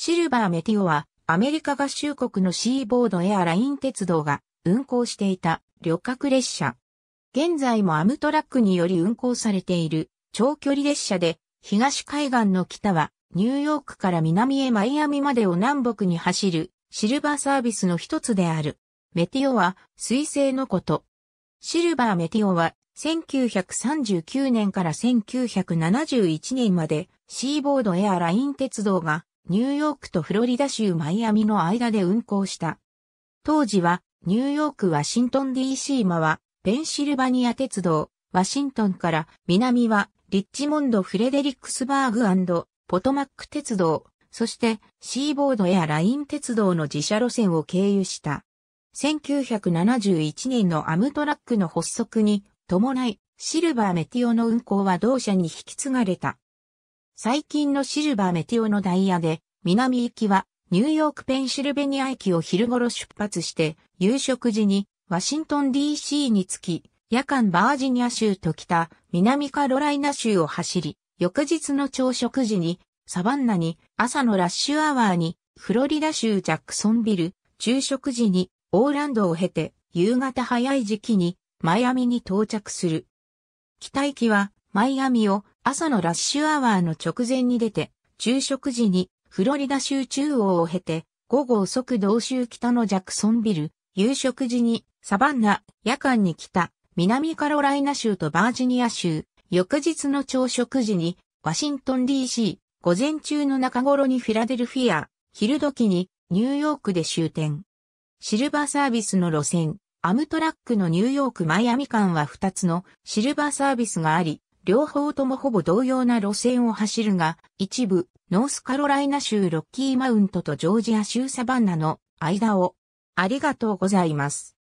シルバーメティオは、アメリカ合衆国のシーボードエアライン鉄道が運行していた旅客列車。現在もアムトラックにより運行されている長距離列車で、東海岸の北はニューヨークから南へマイアミまでを南北に走るシルバーサービスの一つである。メティオは水星のこと。シルバーメティオは1939年から1971年までシーボードエアライン鉄道がニューヨークとフロリダ州マイアミの間で運行した。当時は、ニューヨーク・ワシントン DC 間は、ペンシルバニア鉄道、ワシントンから南は、リッチモンド・フレデリックスバーグポトマック鉄道、そしてシーボードやライン鉄道の自社路線を経由した。1971年のアムトラックの発足に伴い、シルバーメティオの運行は同社に引き継がれた。最近のシルバーメティオのダイヤで、南行きはニューヨークペンシルベニア駅を昼頃出発して、夕食時にワシントン DC に着き、夜間バージニア州と北、南カロライナ州を走り、翌日の朝食時に、サバンナに、朝のラッシュアワーに、フロリダ州ジャックソンビル、昼食時に、オーランドを経て、夕方早い時期に、マイアミに到着する。北行きは、マイアミを朝のラッシュアワーの直前に出て、昼食時にフロリダ州中央を経て、午後遅く同州北のジャクソンビル、夕食時にサバンナ、夜間に来た南カロライナ州とバージニア州、翌日の朝食時にワシントン DC、午前中の中頃にフィラデルフィア、昼時にニューヨークで終点。シルバーサービスの路線、アムトラックのニューヨーク・マイアミ間は2つのシルバーサービスがあり、両方ともほぼ同様な路線を走るが、一部、ノースカロライナ州ロッキーマウントとジョージア州サバンナの間を。ありがとうございます。